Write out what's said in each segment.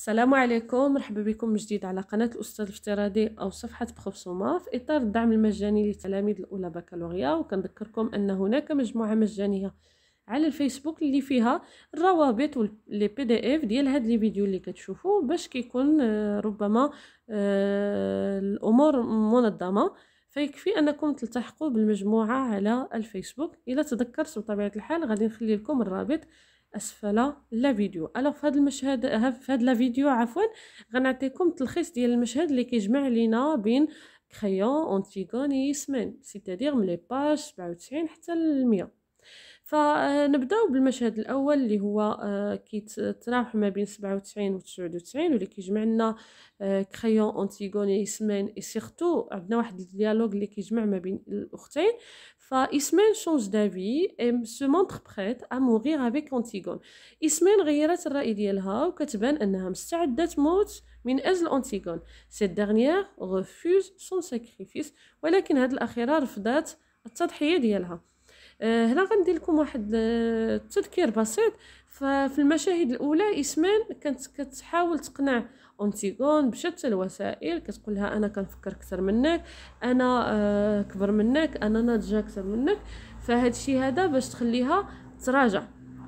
السلام عليكم مرحبا بكم جديد على قناة الأستاذ الافتراضي أو صفحة بخبصومة في إطار الدعم المجاني للتلاميذ الأولى بكالوريا وكنذكركم أن هناك مجموعة مجانية على الفيسبوك اللي فيها الروابط واللي بي دي اف ديال هاد لي فيديو اللي كتشوفوا باش كيكون آه، ربما آه، الامور منظمه فيكفي انكم تلتحقوا بالمجموعه على الفيسبوك الا تذكرت بطبيعه الحال غادي نخلي لكم الرابط اسفل لا فيديو الوغ في المشهد في لا فيديو عفوا غنعطيكم تلخيص ديال المشهد اللي كيجمع لينا بين كريون اونتيغوني سمان سيتادير من لي باج 97 حتى ل 100 فنبداو آه، بالمشهد الاول اللي هو آه، كيتراوح ما بين 97 و 99 واللي كيجمع لنا كريون انتيغوني اسمان اي سورتو عندنا واحد الديالوغ اللي كيجمع ما بين الاختين فإسمين شونج دافي سو مونتر بريت ا mourir افيك أنتيغون إسمين غيرت الرأي ديالها وكتبان أنها مستعدة تموت من أجل أنتيغون سيت دارنيير غوفوز سون ساكريفيس ولكن هاد الأخيرة رفضات التضحية ديالها هنا غندير لكم واحد التذكير بسيط ففي المشاهد الأولى إسمان كانت كتحاول تقنع اونتيغون بشتى الوسائل كتقول لها انا كنفكر اكثر منك انا آه، كبر منك انا ناضجه اكثر منك فهاد الشيء هذا باش تخليها تراجع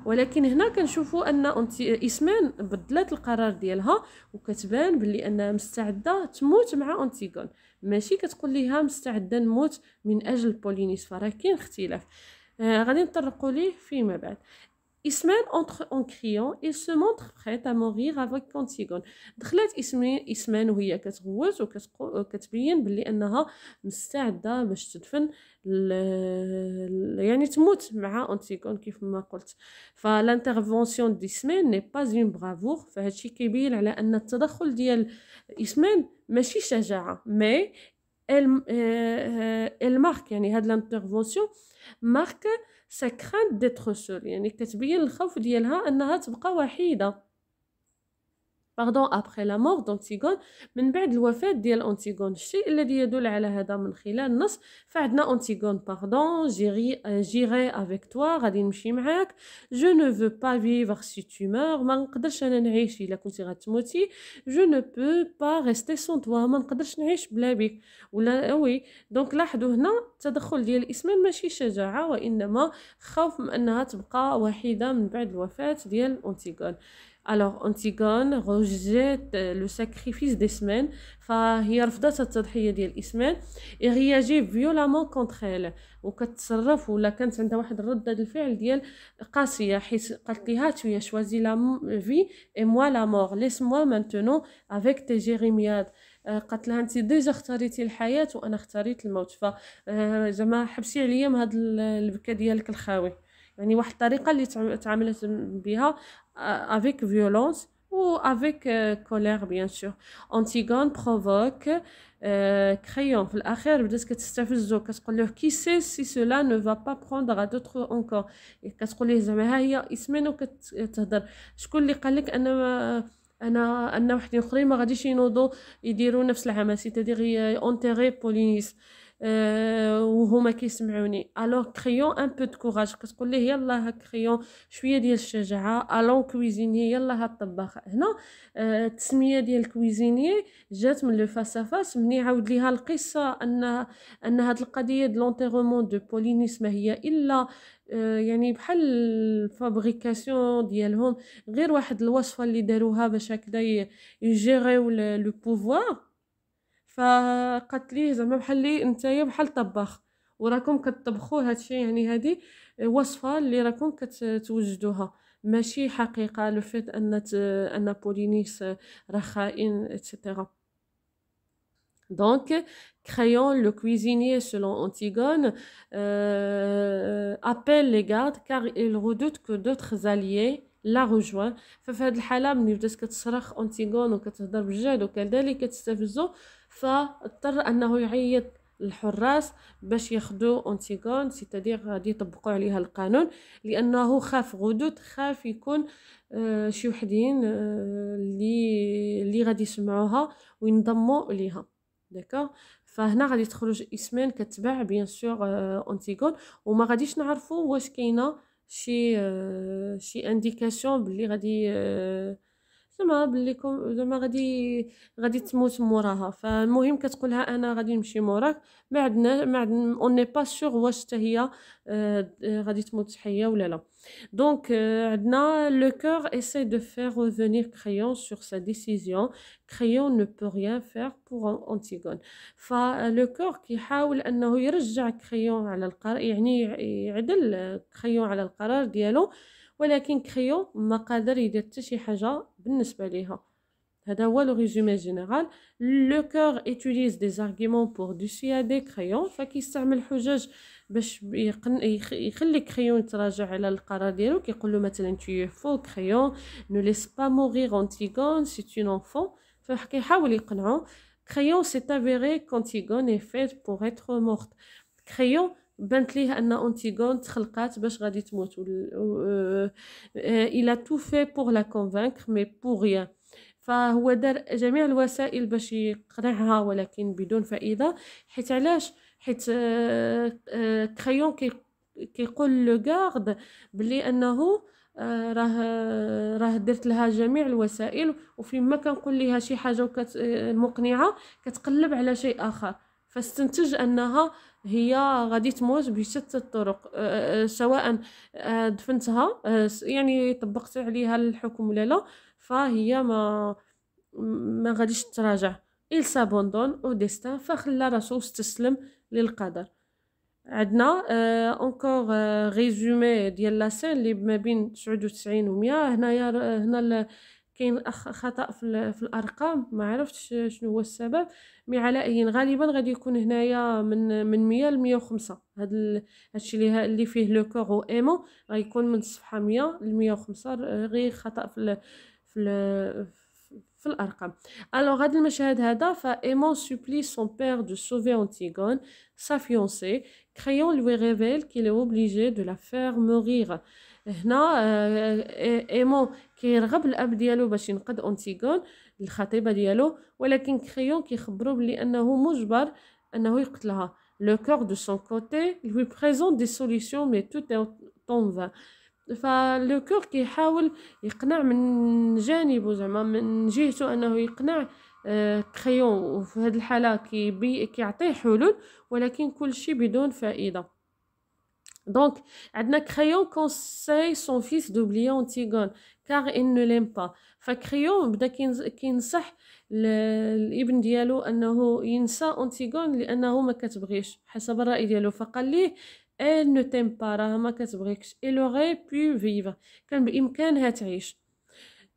ولكن هنا كنشوفوا ان اسمان بدلات القرار ديالها وكتبان بلي انها مستعده تموت مع انتيغون ماشي كتقول ليها مستعده نموت من اجل بولينيس فراكين كاين اختلاف آه غادي نطرقوا ليه فيما بعد إسمان entre en criant et se montre prête à mourir avec كونتيغون دخلت اسمين إسمان وهي كتغوت وكتبين بلي أنها مستعدة باش تدفن يعني تموت مع أنتيغون كيف ما قلت فلانترفونسيون ديسمان ني با اون برافور فهادشي كيبين على أن التدخل ديال إسمان ماشي شجاعة مي Euh, elle marque يعني هاد الانترفونسيون مارك سا كرانت ديتر سول يعني كتبين الخوف ديالها انها تبقى وحيده باردون ابخي لا مور دونتيغون من بعد الوفاه ديال انتيغون الشيء الذي يدل على هذا من خلال النص فعندنا انتيغون باردون جيري آه، جيري افيك توا غادي نمشي معاك جو نو فو با فيفر سي تو مور ما نقدرش انا نعيش الا كنتي غتموتي جو نو بو با ريستي سون توا ما نقدرش نعيش بلا بيك ولا آه، وي دونك لاحظوا هنا التدخل ديال الاسمان ماشي شجاعه وانما خوف من انها تبقى وحيده من بعد الوفاه ديال انتيغون الوغ انتيغون روجيت لو ساكريفيس دي سمان فهي رفضت التضحيه ديال اسمان اي رياجي فيولامون كونتر ايل وكتصرف ولا كانت عندها واحد ردة الفعل ديال قاسيه حيت قالت ليها تويا شوازي لا في اي موا لا مور ليس موا مانتونون افيك تي جيريمياد قالت لها انت ديجا اختاريتي الحياه وانا اختاريت الموت ف آه، زعما حبسي عليا من هاد البكا ديالك الخاوي يعني واحد الطريقه اللي تعاملت بها افيك فيولونس و افيك كولير بيان سور انتيغون بروفوك كريون في الاخير بدات كتستفزو كتقول له كي سي سي سولا نو فا با بروندر دوتر اونكور كتقول له زعما ها هي اسمين وكتهضر شكون اللي قال لك انا انا ان واحد اخرين ما غاديش ينوضوا يديروا نفس العمل سيتادير اونتيغي بولينيس وهما كيسمعوني الوغ كريون ان بو دو كوراج كتقول ليه يلا ها كريون شويه ديال الشجاعه الون كويزيني يلا ها الطباخ هنا التسميه ديال الكويزيني جات من لو فاس فاس مني عاود ليها القصه ان ان هاد القضيه ديال لونتيرمون دو بولينيس ما هي الا يعني بحال الفابريكاسيون ديالهم غير واحد الوصفه اللي داروها باش هكذا يجيريو لو بوفوار فقالت لي زعما بحال لي نتايا بحال طباخ وراكم كتطبخوا هادشي يعني هادي وصفه اللي راكم كتوجدوها ماشي حقيقه لو فيت ان ان بولينيس راه خائن اتسيتيرا دونك كريون لو كويزيني selon انتيغون ابل لي غارد كار car il redoute que d'autres alliés لا غوجوان ففي هذه الحاله ملي بدات كتصرخ اونتيغون وكتهضر بالجهد وكذلك كتستفزو فاضطر انه يعيط الحراس باش ياخذوا اونتيغون سيتادير غادي يطبقوا عليها القانون لانه خاف غدود خاف يكون شي وحدين اللي اللي غادي يسمعوها وينضموا ليها داكوغ فهنا غادي تخرج اسمان كتبع بيان سور اونتيغون وما غاديش نعرفوا واش كاينه C'est she euh, indication, vous زعما بلي زعما غادي غادي تموت موراها فالمهم كتقولها انا غادي نمشي موراك ما عندنا ما عندنا اون با سيغ واش حتى هي آه، غادي تموت حيه ولا لا دونك آه، عندنا لو كور essaie de faire revenir Crayon sur sa décision Crayon ne peut rien faire pour Antigone فلو كور كيحاول انه يرجع كريون على القرار يعني يعدل كريون آه، على القرار ديالو ولكن كريو ما قادر يدير حتى شي حاجه بالنسبه ليها هذا هو لو ريزومي جينيرال لو كور ايتوليز دي زارغيمون بور دو دي كريون فكيستعمل حجج باش يقن يخلي كريون يتراجع على القرار ديالو كيقول له مثلا تو فو كريون نو ليس با مورير انتيغون سي اون انفون فكيحاول يقنعو كريون سي تافيري كونتيغون اي فيت بور اتر مورت كريون بانت ليه ان اونتيغون تخلقات باش غادي تموت آه، آه، الى تو في بوغ لا كونفانكر مي بوغ ريان فهو دار جميع الوسائل باش يقنعها ولكن بدون فائده حيت علاش حيت كريون آه، كيقول لو غارد بلي انه راه راه درت لها جميع الوسائل ما كنقول ليها شي حاجه وكت مقنعه كتقلب على شيء اخر فاستنتج انها هي غادي تموت بشتى الطرق أه، أه، أه، سواء دفنتها يعني طبقت عليها الحكم ولا لا فهي ما ما غاديش تراجع il سابوندون أو ديستان فخلى راسو استسلم للقدر عندنا اونكور ريزومي ديال لاسين اللي ما بين 99 و 100 هنايا هنا كاين خطا في, في الارقام ما عرفتش شنو هو السبب مي على اي غالبا غادي يكون هنايا من من 100 ل 105 هاد الشيء اللي اللي فيه لو كور او ايمو غيكون من الصفحه 100 ل 105 غير خطا في ال في, ال Alors, à la fin de supplie son père de sauver Antigone, sa fiancée. Crayon lui révèle qu'il est obligé de la faire mourir. Euh, euh, Aimant, qui est le plus important de la vie de Antigone, il a dit que le cœur de son côté lui présente des solutions, mais tout est en vain. فلو كور كيحاول يقنع من جانبه زعما من جهته انه يقنع آه، كريون وفي هذه الحاله كيبي كيعطيه حلول ولكن كل شيء بدون فائده دونك عندنا كريون كونساي سون فيس دوبلي اونتيغون كار ان نو ليم با فكريون بدا كينصح الابن ديالو انه ينسى اونتيغون لانه ما كتبغيش حسب الراي ديالو فقال ليه elle ne t'aime pas راها ما كتبغيكش elle aurait pu vivre كان بامكانها تعيش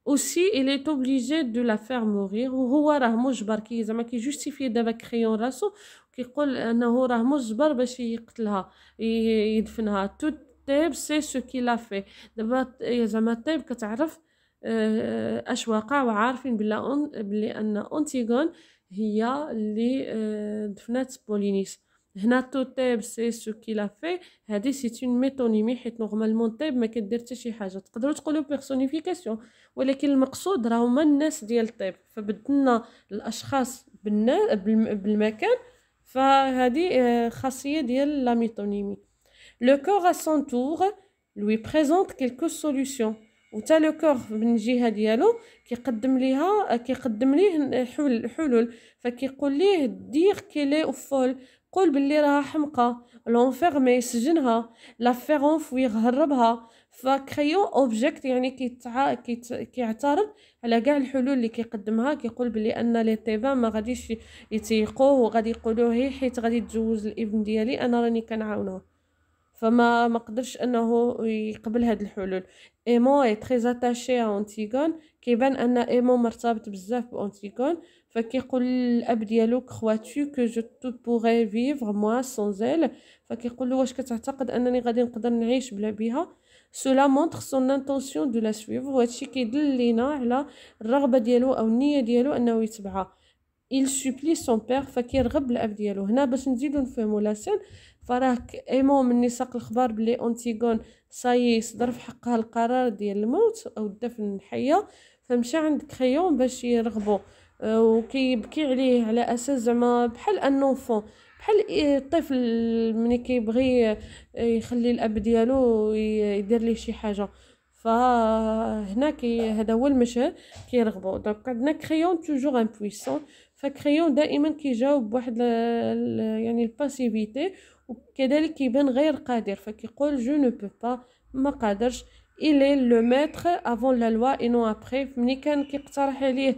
أوسي il est obligé de la faire وهو راه مجبر كي زعما كيجوستيفي دابا كريون راسو كيقول انه راه مجبر باش يقتلها يدفنها تو طيب سي سو كي لا في دابا زعما طيب كتعرف اش واقع وعارفين بلا أن بلي ان اونتيغون هي اللي دفنات بولينيس هنا توتيب سي سو كي لا في هادي سي اون ميتونيمي حيت نورمالمون تيب ما كدير حتى شي حاجه تقدروا تقولوا بيرسونيفيكاسيون ولكن المقصود راه هما الناس ديال الطيب فبدلنا الاشخاص بالمكان فهادي آه، خاصيه ديال لا ميتونيمي لو كور ا سون تور لوي بريزونت كيلكو سوليوشن وتا لو كور من الجهه ديالو كيقدم ليها كيقدم ليه حلول فكيقول ليه دير كيلي او فول قول باللي راها حمقى لونفيرمي سجنها لا فيغ هربها فكريون اوبجيكت يعني كيتع... كيت... كيعترض على كاع الحلول اللي كيقدمها كيقول بلي ان لي تيفا ما غاديش يتيقوه وغادي يقولوه هي حيت غادي تجوز الابن ديالي انا راني كنعاونوه فما ما قدرش انه يقبل هاد الحلول ايمو اي تري اتاشي اونتيغون كيبان ان ايمو مرتبط بزاف بانتيغون فكيقول الاب ديالو كخواتو كو جو تو بوغي فيفغ موا سون زيل فكيقول له واش كتعتقد انني غادي نقدر نعيش بلا بيها سولا مونتر سون انتونسيون دو لا سويفغ وهادشي كيدل لينا على الرغبه ديالو او النيه ديالو انه يتبعها il supplie son père فكيرغب الاب ديالو هنا باش نزيدو نفهمو لا سين فراه ايمو مني ساق الخبار بلي اونتيغون صاي صدر في حقها القرار ديال الموت او الدفن الحية فمشى عند كريون باش يرغبو آه، وكيبكي عليه على اساس زعما بحال انوفون بحال الطفل إيه، ملي كيبغي آه، يخلي الاب ديالو يدير ليه شي حاجه فهنا كي هذا هو المشهد كيرغبو دونك عندنا كريون توجور بويسون فكريون دائما كيجاوب بواحد يعني الباسيفيتي وكذلك كيبان غير قادر فكيقول جو نو بو با ما قادرش الي لو ماتر افون لا لوا اي نو ابري ملي كان كيقترح عليه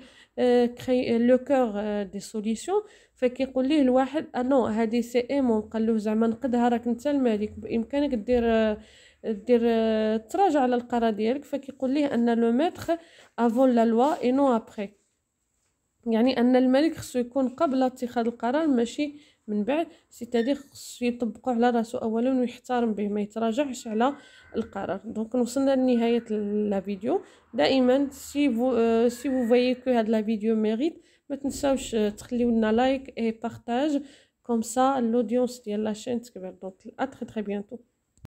لو كور دي سوليسيون فكيقول ليه الواحد انو آه، هادي سي ايمون قال له زعما نقدها راك نتا الملك بامكانك دير آه، دير آه، تراجع على القرار ديالك فكيقول ليه ان لو ميتر افون لا لوا اي نو ابري يعني ان الملك خصو يكون قبل اتخاذ القرار ماشي من بعد سيتادير خصو يطبقو على راسو اولا ويحترم به ما يتراجعش على القرار دونك وصلنا لنهايه لا فيديو دائما سي فو سي فو كو هاد لا فيديو ميريت ما تنساوش تخليو لنا لايك اي بارطاج كوم سا لودونس ديال لا شين تكبر دونك ا تري تري بيانتو